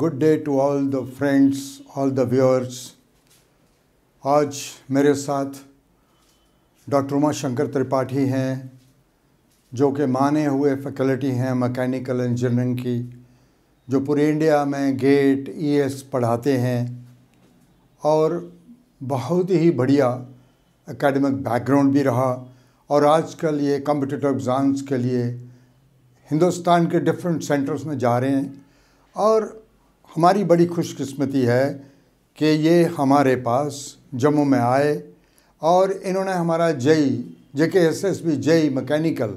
Good day to all the friends all the viewers आज मेरे साथ डॉक्टर उमा शंकर त्रिपाठी हैं जो कि माने हुए फैकल्टी हैं मैकेनिकल इंजीनियरिंग की जो पूरे इंडिया में गेट ईएस e पढ़ाते हैं और बहुत ही बढ़िया एकेडमिक बैकग्राउंड भी रहा और आजकल ये कम्पिटिटिव एग्ज़ाम्स के लिए हिंदुस्तान के डिफरेंट सेंटर्स में जा रहे हैं और हमारी बड़ी खुशकिस्मती है कि ये हमारे पास जम्मू में आए और इन्होंने हमारा JE J K S S B JE mechanical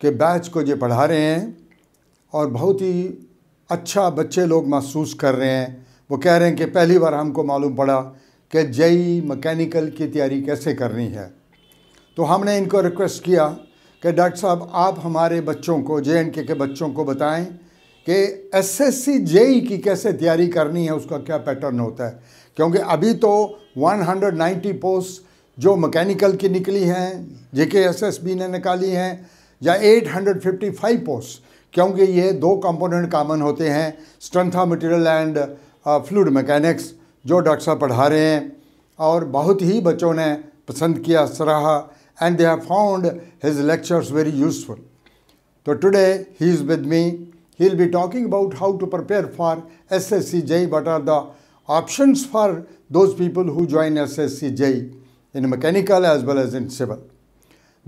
के बैच को ये पढ़ा रहे हैं और बहुत ही अच्छा बच्चे लोग महसूस कर रहे हैं वो कह रहे हैं कि पहली बार हमको मालूम पड़ा कि जई मकैनिकल की तैयारी कैसे करनी है तो हमने इनको रिक्वेस्ट किया कि डॉक्टर साहब आप हमारे बच्चों को जे एंड के बच्चों को बताएं कि एसएससी जेई e की कैसे तैयारी करनी है उसका क्या पैटर्न होता है क्योंकि अभी तो 190 पोस्ट जो मैकेनिकल की निकली हैं जेके एसएसबी ने निकाली हैं या 855 पोस्ट क्योंकि ये दो कंपोनेंट कामन होते हैं strength of material and fluid mechanics जो डॉक्टर साहब पढ़ा रहे हैं और बहुत ही बच्चों ने पसंद किया सराहा and they have found his lectures very useful तो today he is with me He'll be talking about how to prepare for SSC JEE, what are the options for those people who join SSC JEE in mechanical as well as in civil.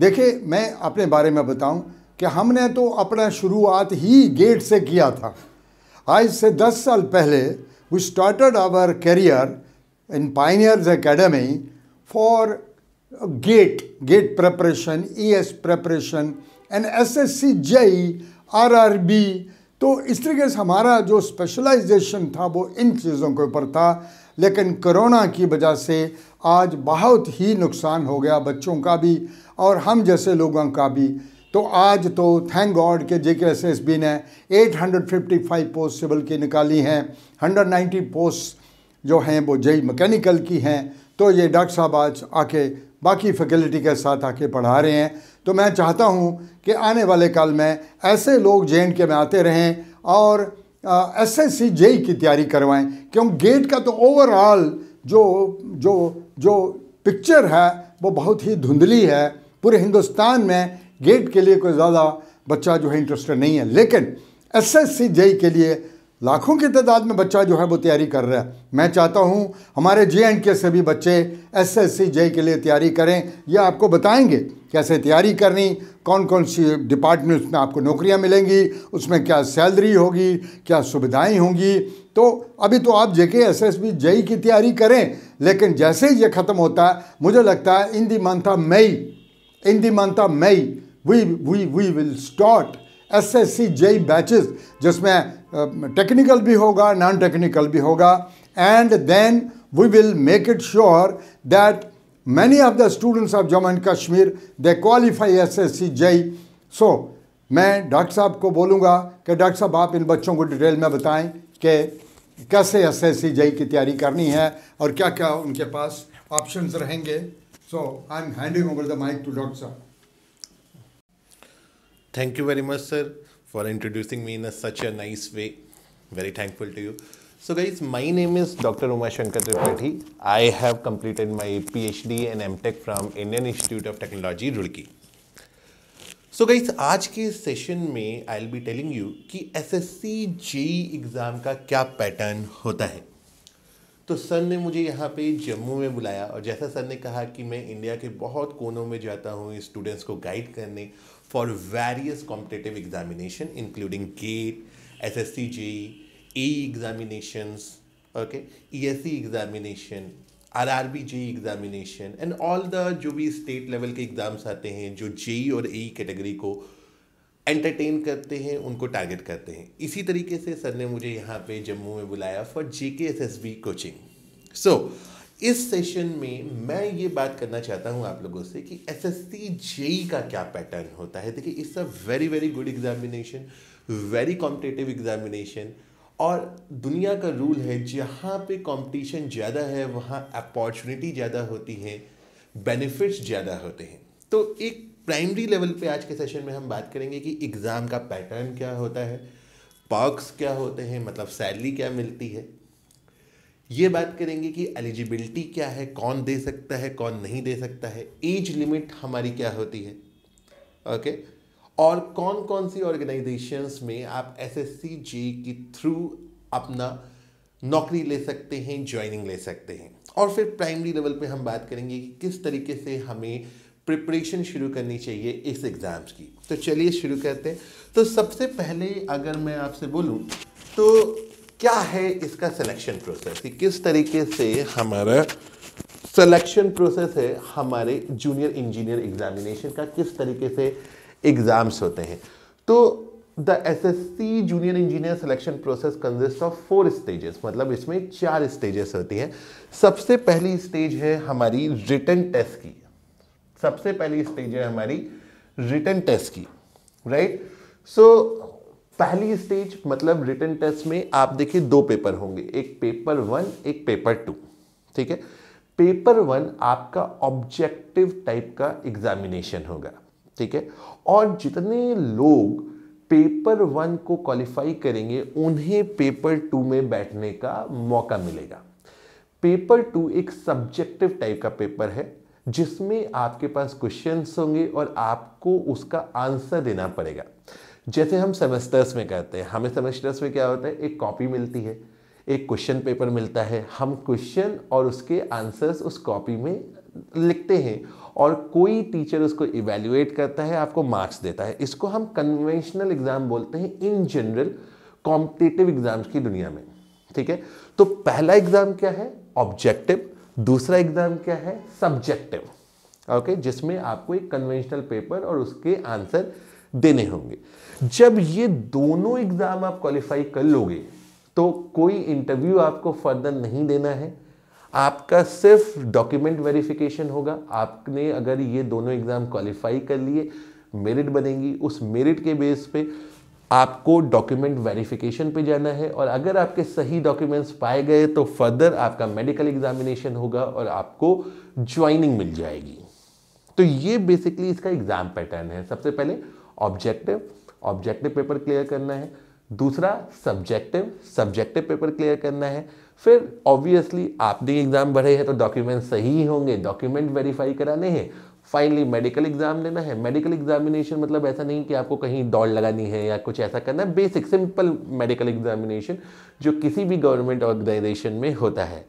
देखिए मैं अपने बारे में बताऊं कि हमने तो अपना शुरुआत ही गेट से किया था आज से 10 साल पहले we started our career in pioneers academy for GATE GATE preparation, ES preparation and SSC JEE, RRB तो इस तरीके से हमारा जो स्पेशलाइजेशन था वो इन चीज़ों के ऊपर था लेकिन कोरोना की वजह से आज बहुत ही नुकसान हो गया बच्चों का भी और हम जैसे लोगों का भी तो आज तो थैंक गॉड के जे के एस एस बी ने 855 पोस्ट सिविल की निकाली हैं 190 पोस्ट जो हैं वो जई मैकेनिकल की हैं तो ये डॉक्टर साहब आज आके बाकी फैकल्टी के साथ आके पढ़ा रहे हैं तो मैं चाहता हूँ कि आने वाले काल में ऐसे लोग जे के में आते रहें और एस एस सी जेई की तैयारी करवाएं क्योंकि गेट का तो ओवरऑल जो जो जो पिक्चर है वो बहुत ही धुंधली है पूरे हिंदुस्तान में गेट के लिए कोई ज़्यादा बच्चा जो है इंटरेस्टेड नहीं है लेकिन एस एस सी जेई के लिए लाखों की तादाद में बच्चा जो है वो तैयारी कर रहा है मैं चाहता हूँ हमारे जे एंड के सभी बच्चे एस एस सी जे के लिए तैयारी करें यह आपको बताएंगे कैसे तैयारी करनी कौन कौन सी डिपार्टमेंट में आपको नौकरियाँ मिलेंगी उसमें क्या सैलरी होगी क्या सुविधाएँ होंगी तो अभी तो आप जेके एस एस बी जई की तैयारी करें लेकिन जैसे ही ये ख़त्म होता है मुझे लगता है in the month of May in the month of May we we we will start S S C JE batches जिसमें टेक्निकल भी होगा नॉन टेक्निकल भी होगा and then we will make it sure that many of the students of Jammu and Kashmir they qualify S S C JE so मैं doctor साहब को बोलूँगा कि डॉक्टर साहब आप इन बच्चों को डिटेल में बताएं कि कैसे एस एस सी जई की तैयारी करनी है और क्या क्या उनके पास ऑप्शन रहेंगे so I am handing over the mic to doctor साहब thank you very much sir for introducing me in a such a nice way very thankful to you so guys my name is doctor Umashankar Tripathi I have completed my P H D and M tech from Indian institute of technology Roorkee so guys आज के session में I'll be telling you कि S S C JE exam का क्या pattern होता है तो sir ने मुझे यहाँ पे जम्मू में बुलाया और जैसा सर ने कहा कि मैं इंडिया के बहुत कोनों में जाता हूँ स्टूडेंट्स को गाइड करने for various competitive examination including GATE, SSCG, AE examinations, okay, ESE e examination, RRB JE examination and all the जो भी स्टेट लेवल के एग्ज़ाम्स आते हैं जो जेई e और ए कैटेगरी e को एंटरटेन करते हैं उनको टारगेट करते हैं इसी तरीके से सर ने मुझे यहाँ पे जम्मू में बुलाया for J K S S B coaching so इस सेशन में मैं ये बात करना चाहता हूँ आप लोगों से कि एस एस सी जेई का क्या पैटर्न होता है देखिए it's a very very good examination very competitive examination और दुनिया का रूल है जहाँ पे कंपटीशन ज़्यादा है वहाँ अपॉर्चुनिटी ज़्यादा होती है बेनिफिट्स ज़्यादा होते हैं तो एक प्राइमरी लेवल पे आज के सेशन में हम बात करेंगे कि एग्ज़ाम का पैटर्न क्या होता है पर्क्स क्या होते हैं मतलब सैलरी क्या मिलती है ये बात करेंगे कि एलिजिबिलिटी क्या है कौन दे सकता है कौन नहीं दे सकता है एज लिमिट हमारी क्या होती है ओके okay? और कौन कौन सी ऑर्गेनाइजेशंस में आप एस एस के थ्रू अपना नौकरी ले सकते हैं ज्वाइनिंग ले सकते हैं और फिर प्राइमरी लेवल पे हम बात करेंगे कि किस तरीके से हमें प्रिपरेशन शुरू करनी चाहिए इस एग्ज़ाम्स की तो चलिए शुरू करते हैं तो सबसे पहले अगर मैं आपसे बोलूँ तो क्या है इसका सिलेक्शन प्रोसेस कि किस तरीके से हमारा सिलेक्शन प्रोसेस है हमारे जूनियर इंजीनियर एग्जामिनेशन का किस तरीके से एग्ज़ाम्स होते हैं तो the S S C junior engineer selection process consist of four stages मतलब इसमें चार स्टेजेस होती हैं सबसे पहली स्टेज है हमारी रिटर्न टेस्ट की सबसे पहली स्टेज है हमारी रिटर्न टेस्ट की राइट सो पहली स्टेज मतलब रिटर्न टेस्ट में आप देखिए दो पेपर होंगे एक पेपर वन एक पेपर टू ठीक है पेपर वन आपका ऑब्जेक्टिव टाइप का एग्जामिनेशन होगा ठीक है और जितने लोग पेपर वन को क्वालिफाई करेंगे उन्हें पेपर टू में बैठने का मौका मिलेगा पेपर टू एक सब्जेक्टिव टाइप का पेपर है जिसमें आपके पास क्वेश्चंस होंगे और आपको उसका आंसर देना पड़ेगा जैसे हम सेमेस्टर्स में करते हैं हमें सेमेस्टर्स में क्या होता है एक कॉपी मिलती है एक क्वेश्चन पेपर मिलता है हम क्वेश्चन और उसके आंसर्स उस कॉपी में लिखते हैं और कोई टीचर उसको इवेल्यूएट करता है आपको मार्क्स देता है इसको हम कन्वेंशनल एग्ज़ाम बोलते हैं इन जनरल कॉम्पिटेटिव एग्ज़ाम्स की दुनिया में ठीक है तो पहला एग्ज़ाम क्या है ऑब्जेक्टिव दूसरा एग्ज़ाम क्या है सब्जेक्टिव ओके जिसमें आपको एक कन्वेंशनल पेपर और उसके आंसर देने होंगे जब ये दोनों एग्जाम आप क्वालिफाई कर लोगे तो कोई इंटरव्यू आपको फर्दर नहीं देना है आपका सिर्फ डॉक्यूमेंट वेरिफिकेशन होगा आपने अगर ये दोनों एग्ज़ाम क्वालिफाई कर लिए मेरिट बनेगी उस मेरिट के बेस पे आपको डॉक्यूमेंट वेरिफिकेशन पे जाना है और अगर आपके सही डॉक्यूमेंट्स पाए गए तो फर्दर आपका मेडिकल एग्जामिनेशन होगा और आपको ज्वाइनिंग मिल जाएगी तो ये बेसिकली इसका एग्ज़ाम पैटर्न है सबसे पहले ऑब्जेक्टिव ऑब्जेक्टिव पेपर क्लियर करना है दूसरा सब्जेक्टिव सब्जेक्टिव पेपर क्लियर करना है फिर ऑब्वियसली आपने एग्ज़ाम भरे हैं तो डॉक्यूमेंट सही होंगे डॉक्यूमेंट वेरीफाई कराने हैं फाइनली मेडिकल एग्जाम लेना है मेडिकल एग्जामिनेशन मतलब ऐसा नहीं कि आपको कहीं दौड़ लगानी है या कुछ ऐसा करना है बेसिक सिंपल मेडिकल एग्जामिनेशन जो किसी भी गवर्नमेंट ऑर्गेनाइजेशन में होता है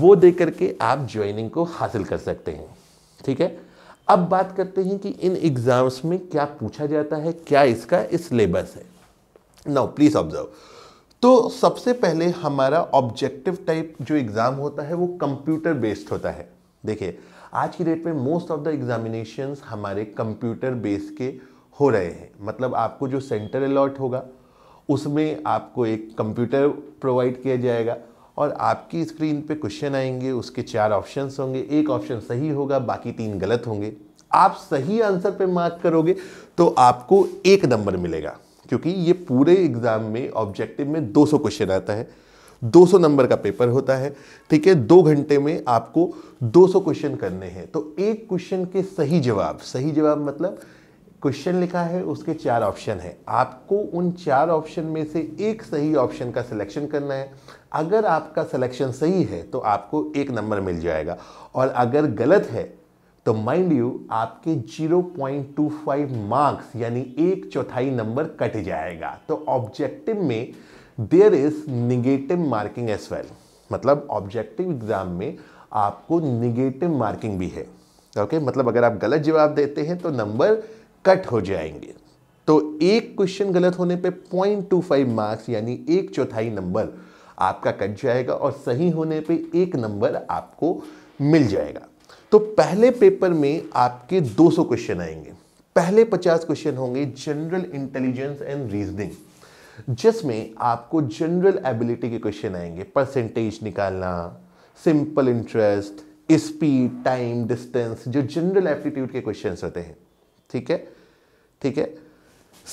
वो दे करके आप ज्वाइनिंग को हासिल कर सकते हैं ठीक है अब बात करते हैं कि इन एग्जाम्स में क्या पूछा जाता है क्या इसका सिलेबस है नाउ प्लीज ऑब्जर्व तो सबसे पहले हमारा ऑब्जेक्टिव टाइप जो एग्ज़ाम होता है वो कंप्यूटर बेस्ड होता है देखिए आज की डेट में मोस्ट ऑफ द एग्जामिनेशन हमारे कंप्यूटर बेस के हो रहे हैं मतलब आपको जो सेंटर अलॉट होगा उसमें आपको एक कंप्यूटर प्रोवाइड किया जाएगा और आपकी स्क्रीन पे क्वेश्चन आएंगे उसके चार ऑप्शंस होंगे एक ऑप्शन सही होगा बाकी तीन गलत होंगे आप सही आंसर पे मार्क करोगे तो आपको एक नंबर मिलेगा क्योंकि ये पूरे एग्ज़ाम में ऑब्जेक्टिव में 200 क्वेश्चन आता है 200 नंबर का पेपर होता है ठीक है दो घंटे में आपको 200 क्वेश्चन करने हैं तो एक क्वेश्चन के सही जवाब सही जवाब मतलब क्वेश्चन लिखा है उसके चार ऑप्शन है आपको उन चार ऑप्शन में से एक सही ऑप्शन का सिलेक्शन करना है अगर आपका सिलेक्शन सही है तो आपको एक नंबर मिल जाएगा और अगर गलत है तो माइंड यू आपके 0.25 मार्क्स यानी एक चौथाई नंबर कट जाएगा तो ऑब्जेक्टिव में there is negative marking as well मतलब ऑब्जेक्टिव एग्जाम में आपको निगेटिव मार्किंग भी है ओके okay? मतलब अगर आप गलत जवाब देते हैं तो नंबर कट हो जाएंगे तो एक क्वेश्चन गलत होने पे 0.25 मार्क्स यानी एक चौथाई नंबर आपका कट जाएगा और सही होने पे एक नंबर आपको मिल जाएगा तो पहले पेपर में आपके 200 क्वेश्चन आएंगे पहले 50 क्वेश्चन होंगे जनरल इंटेलिजेंस एंड रीजनिंग जिसमें आपको जनरल एबिलिटी के क्वेश्चन आएंगे परसेंटेज निकालना simple interest speed time distance जो जनरल एप्टीट्यूड के क्वेश्चन होते हैं ठीक है ठीक है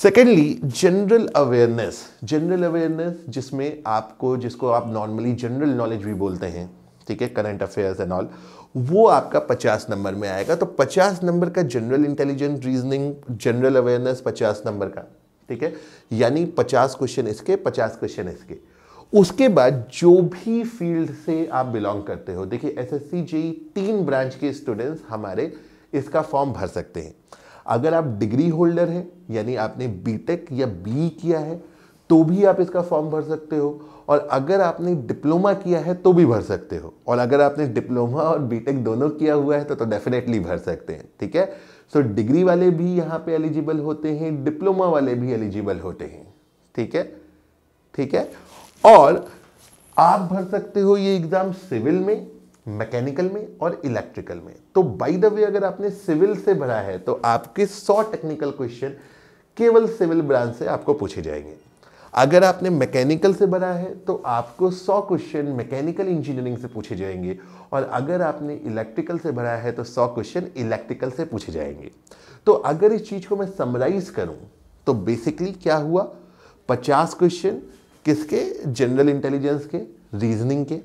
secondly general awareness general awareness जिसमें आपको जिसको आप नॉर्मली जनरल नॉलेज भी बोलते हैं ठीक है करंट अफेयर्स एंड ऑल वो आपका 50 नंबर में आएगा तो 50 नंबर का general intelligent reasoning general awareness 50 number का ठीक है यानी 50 क्वेश्चन इसके 50 क्वेश्चन इसके उसके बाद जो भी फील्ड से आप बिलोंग करते हो देखिए एस जेई e तीन ब्रांच के स्टूडेंट्स हमारे इसका फॉर्म भर सकते हैं अगर आप डिग्री होल्डर हैं यानी आपने बीटेक या बी e किया है तो भी आप इसका फॉर्म भर सकते हो और अगर आपने डिप्लोमा किया है तो भी भर सकते हो और अगर आपने डिप्लोमा और बीटेक दोनों किया हुआ है तो तो डेफिनेटली भर सकते हैं ठीक है सो so, डिग्री वाले भी यहाँ पे एलिजिबल होते हैं डिप्लोमा वाले भी एलिजिबल होते हैं ठीक है ठीक है और आप भर सकते हो ये एग्ज़ाम सिविल में मैकेनिकल में और इलेक्ट्रिकल में तो बाई द वे अगर आपने सिविल से भरा है तो आपके 100 टेक्निकल क्वेश्चन केवल सिविल ब्रांच से आपको पूछे जाएंगे अगर आपने मैकेनिकल से भरा है तो आपको 100 क्वेश्चन मैकेनिकल इंजीनियरिंग से पूछे जाएंगे और अगर आपने इलेक्ट्रिकल से भरा है तो 100 क्वेश्चन इलेक्ट्रिकल से पूछे जाएंगे तो अगर इस चीज़ को मैं समराइज करूं तो बेसिकली क्या हुआ पचास क्वेश्चन किसके जनरल इंटेलिजेंस के रीजनिंग के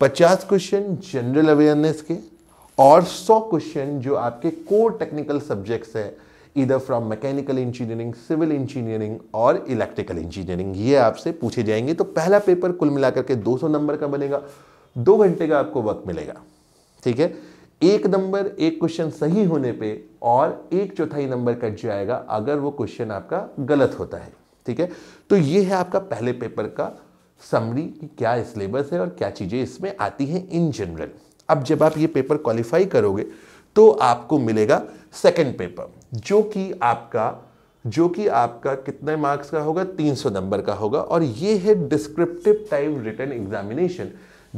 पचास क्वेश्चन जनरल अवेयरनेस के और सौ क्वेश्चन जो आपके कोर टेक्निकल सब्जेक्ट्स है इधर from mechanical engineering civil engineering और इलेक्ट्रिकल इंजीनियरिंग ये आपसे पूछे जाएंगे तो पहला पेपर कुल मिलाकर के 200 नंबर का बनेगा दो घंटे का आपको वक्त मिलेगा ठीक है एक नंबर एक क्वेश्चन सही होने पे और एक चौथाई नंबर कट जाएगा अगर वो क्वेश्चन आपका गलत होता है ठीक है तो ये है आपका पहले पेपर का समरी कि क्या सिलेबस है और क्या चीज़ें इसमें आती हैं इन जनरल अब जब आप ये पेपर क्वालिफाई करोगे तो आपको मिलेगा सेकंड पेपर जो कि आपका जो कि आपका कितने मार्क्स का होगा 300 नंबर का होगा और ये है descriptive type written examination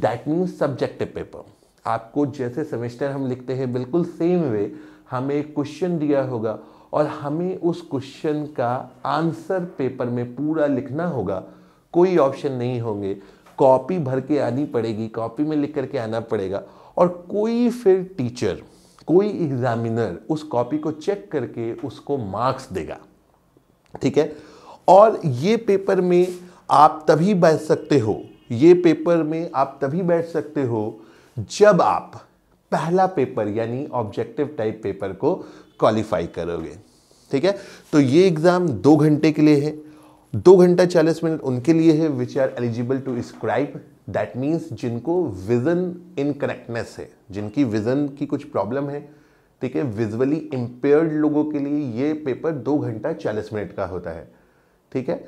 that means subjective paper आपको जैसे सेमेस्टर हम लिखते हैं बिल्कुल सेम वे हमें क्वेश्चन दिया होगा और हमें उस क्वेश्चन का आंसर पेपर में पूरा लिखना होगा कोई ऑप्शन नहीं होंगे कॉपी भर के आनी पड़ेगी कॉपी में लिख करके आना पड़ेगा और कोई फिर टीचर कोई एग्जामिनर उस कॉपी को चेक करके उसको मार्क्स देगा ठीक है और ये पेपर में आप तभी बैठ सकते हो ये पेपर में आप तभी बैठ सकते हो जब आप पहला पेपर यानी ऑब्जेक्टिव टाइप पेपर को क्वालिफाई करोगे ठीक है तो ये एग्ज़ाम दो घंटे के लिए है दो घंटा चालीस मिनट उनके लिए है which are eligible to scribe that means जिनको विजन इनकरेक्टनेस है जिनकी विजन की कुछ प्रॉब्लम है ठीक है विजुअली इम्पेयर्ड लोगों के लिए ये पेपर दो घंटा चालीस मिनट का होता है ठीक है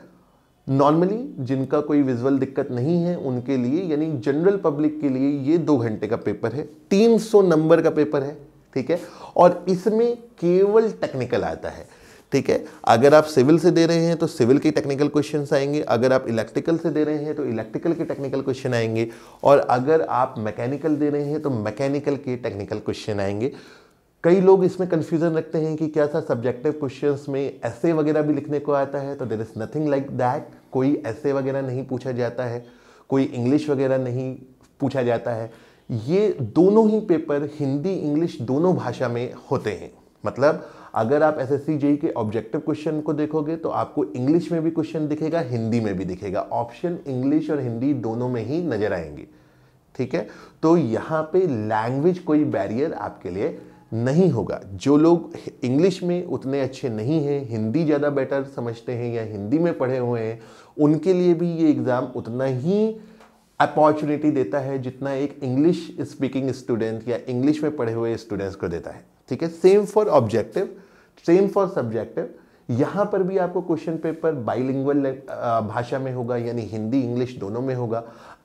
नॉर्मली जिनका कोई विजुअल दिक्कत नहीं है उनके लिए यानी जनरल पब्लिक के लिए ये दो घंटे का पेपर है 300 नंबर का पेपर है ठीक है और इसमें केवल टेक्निकल आता है ठीक है अगर आप सिविल से दे रहे हैं तो सिविल के टेक्निकल क्वेश्चन आएंगे अगर आप इलेक्ट्रिकल से दे रहे हैं तो इलेक्ट्रिकल के टेक्निकल क्वेश्चन आएंगे और अगर आप मैकेनिकल दे रहे हैं तो मैकेनिकल के टेक्निकल क्वेश्चन आएंगे कई लोग इसमें कन्फ्यूज़न रखते हैं कि क्या सर सब्जेक्टिव क्वेश्चन में ऐसे वगैरह भी लिखने को आता है तो there is nothing like that कोई ऐसे वगैरह नहीं पूछा जाता है कोई इंग्लिश वगैरह नहीं पूछा जाता है ये दोनों ही पेपर हिंदी इंग्लिश दोनों भाषा में होते हैं मतलब अगर आप एस एस e के ऑब्जेक्टिव क्वेश्चन को देखोगे तो आपको इंग्लिश में भी क्वेश्चन दिखेगा हिंदी में भी दिखेगा ऑप्शन इंग्लिश और हिंदी दोनों में ही नजर आएंगे ठीक है तो यहाँ पे लैंग्वेज कोई बैरियर आपके लिए नहीं होगा जो लोग इंग्लिश में उतने अच्छे नहीं हैं हिंदी ज़्यादा बेटर समझते हैं या हिंदी में पढ़े हुए हैं उनके लिए भी ये एग्ज़ाम उतना ही अपॉर्चुनिटी देता है जितना एक इंग्लिश स्पीकिंग स्टूडेंट या इंग्लिश में पढ़े हुए स्टूडेंट्स को देता है ठीक है same for objective same for subjective यहां पर भी आपको क्वेश्चन पेपर बाइलिंगुअल भाषा में होगा यानी हिंदी इंग्लिश दोनों में होगा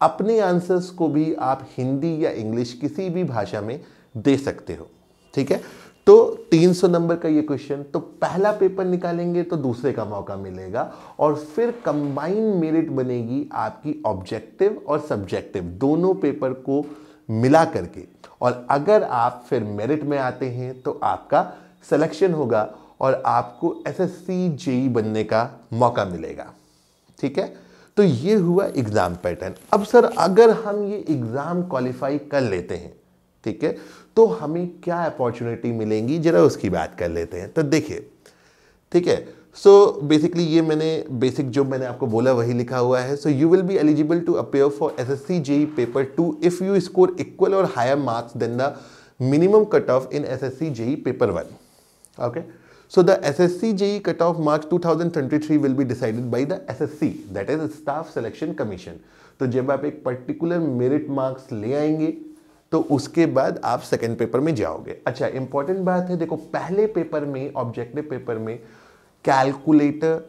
अपने आंसर्स को भी आप हिंदी या इंग्लिश किसी भी भाषा में दे सकते हो ठीक है तो 300 नंबर का ये क्वेश्चन तो पहला पेपर निकालेंगे तो दूसरे का मौका मिलेगा और फिर कंबाइन मेरिट बनेगी आपकी ऑब्जेक्टिव और सब्जेक्टिव दोनों पेपर को मिला करके और अगर आप फिर मेरिट में आते हैं तो आपका सिलेक्शन होगा और आपको एस एस सी जेई बनने का मौका मिलेगा ठीक है तो ये हुआ एग्ज़ाम पैटर्न अब सर अगर हम ये एग्ज़ाम क्वालिफाई कर लेते हैं ठीक है तो हमें क्या अपॉर्चुनिटी मिलेंगी जरा उसकी बात कर लेते हैं तो देखिए ठीक है सो बेसिकली ये मैंने बेसिक जो मैंने आपको बोला वही लिखा हुआ है so you will be eligible to appear for S S C JE paper two if you score equal or higher marks then the minimum cut off in S S C JE paper one okay marks two thousand twenty three will be decided by the S S C that is Staff Selection Commission तो जब आप एक particular merit marks ले आएंगे तो उसके बाद आप सेकेंड पेपर में जाओगे अच्छा इंपॉर्टेंट बात है देखो पहले पेपर में ऑब्जेक्टिव पेपर में कैलकुलेटर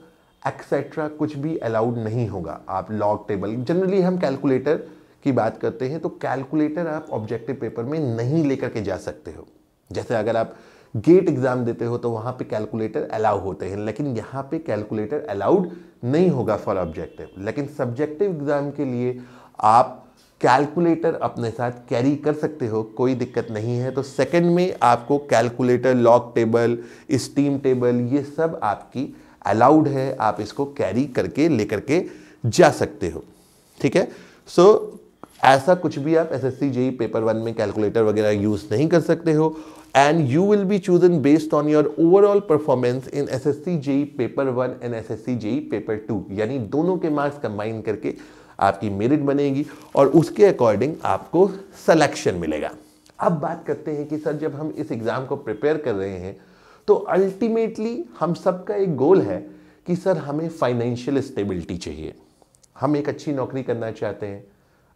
एक्सेट्रा कुछ भी अलाउड नहीं होगा आप लॉग टेबल जनरली हम कैलकुलेटर की बात करते हैं तो कैलकुलेटर आप ऑब्जेक्टिव पेपर में नहीं लेकर के जा सकते हो जैसे अगर आप गेट एग्ज़ाम देते हो तो वहाँ पे कैलकुलेटर अलाउ होते हैं लेकिन यहाँ पे कैलकुलेटर अलाउड नहीं होगा फॉर ऑब्जेक्टिव लेकिन सब्जेक्टिव एग्ज़ाम के लिए आप कैलकुलेटर अपने साथ कैरी कर सकते हो कोई दिक्कत नहीं है तो सेकंड में आपको calculator log table steam table ये सब आपकी अलाउड है आप इसको कैरी करके लेकर के जा सकते हो ठीक है सो so, ऐसा कुछ भी आप S S C JE paper one में कैलकुलेटर वगैरह यूज़ नहीं कर सकते हो and you will be chosen based on your overall performance in S S C JE paper one and S S C JE paper two यानी दोनों के marks combine करके आपकी मेरिट बनेगी और उसके अकॉर्डिंग आपको सलेक्शन मिलेगा अब बात करते हैं कि सर जब हम इस एग्ज़ाम को प्रिपेयर कर रहे हैं तो अल्टीमेटली हम सबका एक गोल है कि सर हमें फाइनेंशियल स्टेबिलिटी चाहिए हम एक अच्छी नौकरी करना चाहते हैं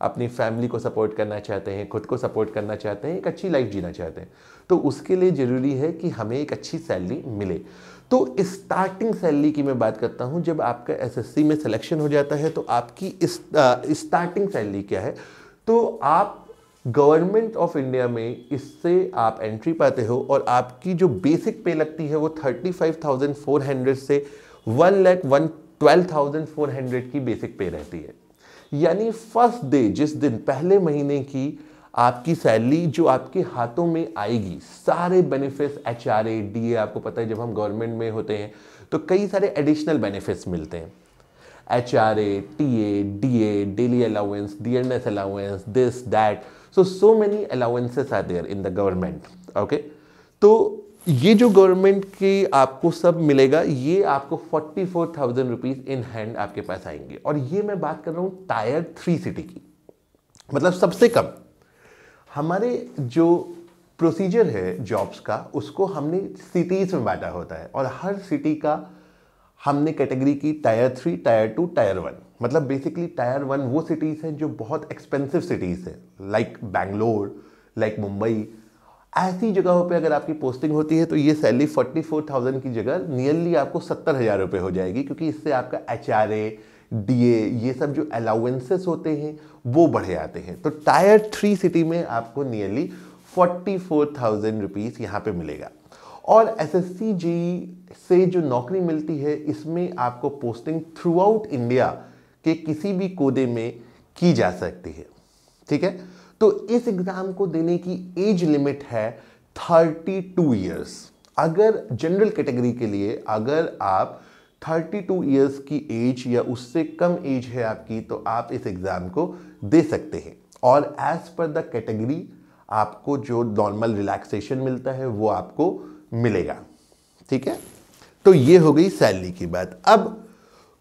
अपनी फैमिली को सपोर्ट करना चाहते हैं खुद को सपोर्ट करना चाहते हैं एक अच्छी लाइफ जीना चाहते हैं तो उसके लिए ज़रूरी है कि हमें एक अच्छी सैलरी मिले तो स्टार्टिंग सैलरी की मैं बात करता हूँ जब आपका एसएससी में सिलेक्शन हो जाता है तो आपकी स्टार्टिंग सैलरी क्या है तो आप गवर्नमेंट ऑफ इंडिया में इससे आप एंट्री पाते हो और आपकी जो बेसिक पे लगती है वो thirty five thousand four hundred से one lakh one twelve thousand four hundred की बेसिक पे रहती है यानी फर्स्ट डे जिस दिन पहले महीने की आपकी सैलरी जो आपके हाथों में आएगी सारे benefits H R A D A आपको पता है जब हम गवर्नमेंट में होते हैं तो कई सारे एडिशनल बेनिफिट्स मिलते हैं H R A T A D A daily allowance D N S allowance this that so so many allowances are there in the government okay तो ये जो गवर्नमेंट के आपको सब मिलेगा ये आपको forty four thousand rupees in hand आपके पास आएंगे और ये मैं बात कर रहा हूँ टायर थ्री सिटी की मतलब सबसे कम हमारे जो प्रोसीजर है जॉब्स का उसको हमने सिटीज़ में बांटा होता है और हर सिटी का हमने कैटेगरी की tier three tier two tier one मतलब बेसिकली टायर वन वो सिटीज़ हैं जो बहुत एक्सपेंसिव सिटीज़ हैं लाइक बैंगलोर लाइक मुंबई ऐसी जगहों पे अगर आपकी पोस्टिंग होती है तो ये सैलरी फोर्टी फोर थाउजेंड की जगह नियरली आपको सत्तर हज़ार रुपये हो जाएगी क्योंकि इससे आपका एच आर ए डीए ये सब जो अलाउंसेस होते हैं वो बढ़े आते हैं तो टायर थ्री सिटी में आपको nearly forty four thousand rupees यहाँ पर मिलेगा और एस एस से जो नौकरी मिलती है इसमें आपको पोस्टिंग थ्रू आउट इंडिया के किसी भी कोदे में की जा सकती है ठीक है तो इस एग्ज़ाम को देने की एज लिमिट है 32 इयर्स अगर जनरल कैटेगरी के लिए अगर आप थर्टी टू ईयर्स की एज या उससे कम एज है आपकी तो आप इस एग्ज़ाम को दे सकते हैं और एज पर द कैटेगरी आपको जो नॉर्मल रिलैक्सेशन मिलता है वो आपको मिलेगा ठीक है तो ये हो गई सैलरी की बात अब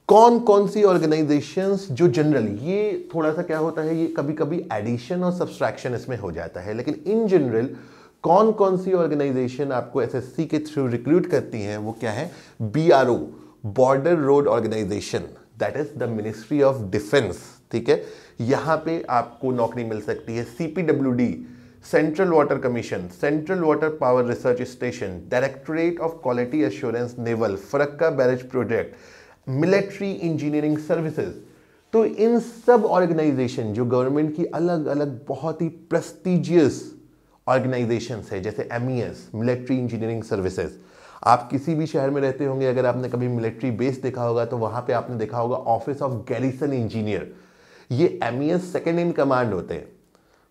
कौन कौन सी ऑर्गेनाइजेशंस जो जनरल ये थोड़ा सा क्या होता है ये कभी कभी एडिशन और सब्सट्रैक्शन इसमें हो जाता है लेकिन इन जनरल कौन कौन सी ऑर्गेनाइजेशन आपको एसएससी के थ्रू रिक्रूट करती हैं वो क्या है BRO border road organisation that is the ministry of defence ठीक है यहां पे आपको नौकरी मिल सकती है CPWD central water commission central water power research station directorate of quality assurance naval Farakka barrage project military engineering services तो इन सब ऑर्गेनाइजेशन जो गवर्नमेंट की अलग अलग बहुत ही प्रस्टिजियस ऑर्गेनाइजेशंस है जैसे एम मिलिट्री इंजीनियरिंग सर्विसेज आप किसी भी शहर में रहते होंगे अगर आपने कभी मिलिट्री बेस देखा होगा तो वहां पे आपने देखा होगा ऑफिस ऑफ गैरिसन इंजीनियर ये M E second in command होते हैं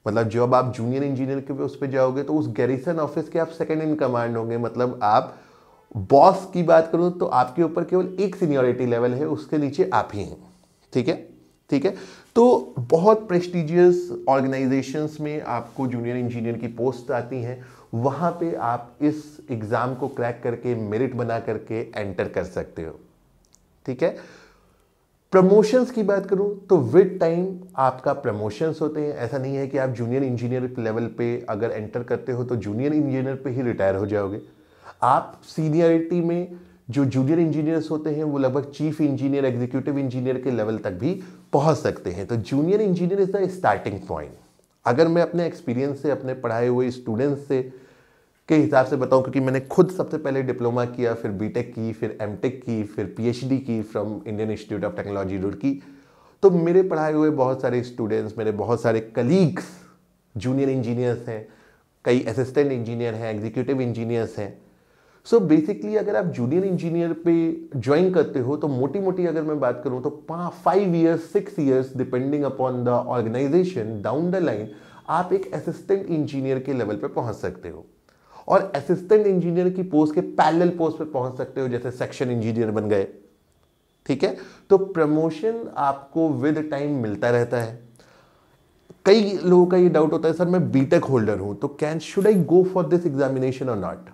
मतलब जब आप जूनियर इंजीनियर के उस पर जाओगे तो उस गैरिसन ऑफिस के आप सेकेंड इन कमांड होंगे मतलब आप बॉस की बात करूँ तो आपके ऊपर केवल एक सीनियोरिटी लेवल है उसके नीचे आप ही हैं ठीक है ठीक है तो बहुत प्रेस्टिजियस ऑर्गेनाइजेशंस में आपको जूनियर इंजीनियर की पोस्ट आती हैं वहां पे आप इस एग्ज़ाम को क्रैक करके मेरिट बना करके एंटर कर सकते हो ठीक है प्रमोशंस की बात करूं तो विद टाइम आपका प्रमोशंस होते हैं ऐसा नहीं है कि आप जूनियर इंजीनियर लेवल पे अगर एंटर करते हो तो जूनियर इंजीनियर पे ही रिटायर हो जाओगे आप सीनियरिटी में जो जूनियर इंजीनियर्स होते हैं वो लगभग चीफ इंजीनियर एग्जीक्यूटिव इंजीनियर के लेवल तक भी पहुंच सकते हैं तो junior engineer is the starting point अगर मैं अपने एक्सपीरियंस से अपने पढ़ाए हुए स्टूडेंट्स से के हिसाब से बताऊं क्योंकि मैंने खुद सबसे पहले डिप्लोमा किया फिर बीटेक की फिर एमटेक की फिर पीएचडी की from Indian institute of technology Roorkee तो मेरे पढ़ाए हुए बहुत सारे स्टूडेंट्स मेरे बहुत सारे कलीग्स जूनियर इंजीनियर्स हैं कई असिस्टेंट इंजीनियर हैं एग्जीक्यूटिव इंजीनियर्स हैं सो so बेसिकली अगर आप जूनियर इंजीनियर पे ज्वाइन करते हो तो मोटी मोटी अगर मैं बात करूँ तो five years six years depending upon the organisation down the line आप एक असिस्टेंट इंजीनियर के लेवल पे पहुंच सकते हो और असिस्टेंट इंजीनियर की पोस्ट के पैरेलल पोस्ट पे पहुंच सकते हो जैसे सेक्शन इंजीनियर बन गए ठीक है तो प्रमोशन आपको विद टाइम मिलता रहता है कई लोगों का ये डाउट होता है सर मैं बीटेक होल्डर हूं तो can should I go for this examination or not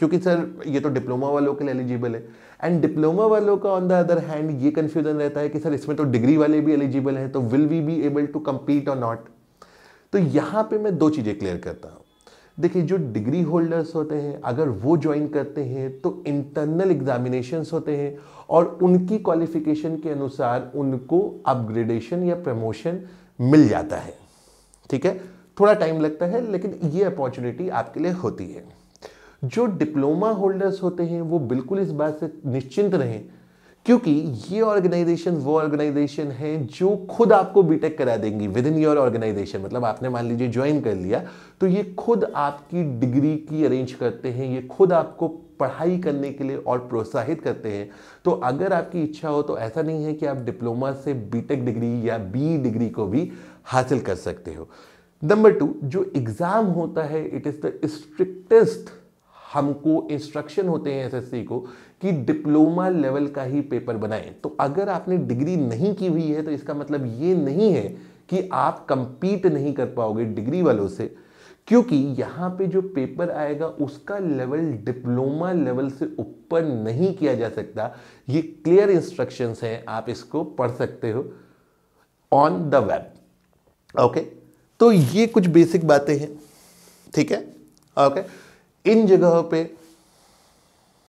क्योंकि सर ये तो डिप्लोमा वालों के लिए एलिजिबल है एंड डिप्लोमा वालों का ऑन द अदर हैंड ये कन्फ्यूजन रहता है कि सर इसमें तो डिग्री वाले भी एलिजिबल हैं तो will we be able to compete or not तो यहाँ पे मैं दो चीज़ें क्लियर करता हूँ देखिए जो डिग्री होल्डर्स होते हैं अगर वो ज्वाइन करते हैं तो इंटरनल एग्जामिनेशंस होते हैं और उनकी क्वालिफिकेशन के अनुसार उनको अपग्रेडेशन या प्रमोशन मिल जाता है ठीक है थोड़ा टाइम लगता है लेकिन ये अपॉर्चुनिटी आपके लिए होती है जो डिप्लोमा होल्डर्स होते हैं वो बिल्कुल इस बात से निश्चिंत रहें क्योंकि ये ऑर्गेनाइजेशन वो ऑर्गेनाइजेशन है जो खुद आपको बीटेक करा देंगी विद इन योर ऑर्गेनाइजेशन मतलब आपने मान लीजिए ज्वाइन कर लिया तो ये खुद आपकी डिग्री की अरेंज करते हैं ये खुद आपको पढ़ाई करने के लिए और प्रोत्साहित करते हैं तो अगर आपकी इच्छा हो तो ऐसा नहीं है कि आप डिप्लोमा से बीटेक डिग्री या बी डिग्री को भी हासिल कर सकते हो नंबर टू जो एग्ज़ाम होता है इट इज़ द स्ट्रिक्टेस्ट हमको इंस्ट्रक्शन होते हैं एसएससी को कि डिप्लोमा लेवल का ही पेपर बनाएं तो अगर आपने डिग्री नहीं की हुई है तो इसका मतलब ये नहीं है कि आप कंपीट नहीं कर पाओगे डिग्री वालों से क्योंकि यहाँ पे जो पेपर आएगा उसका लेवल डिप्लोमा लेवल से ऊपर नहीं किया जा सकता ये क्लियर इंस्ट्रक्शंस हैं आप इसको पढ़ सकते हो ऑन द वेब ओके तो ये कुछ बेसिक बातें हैं ठीक है ओके okay? इन जगहों पे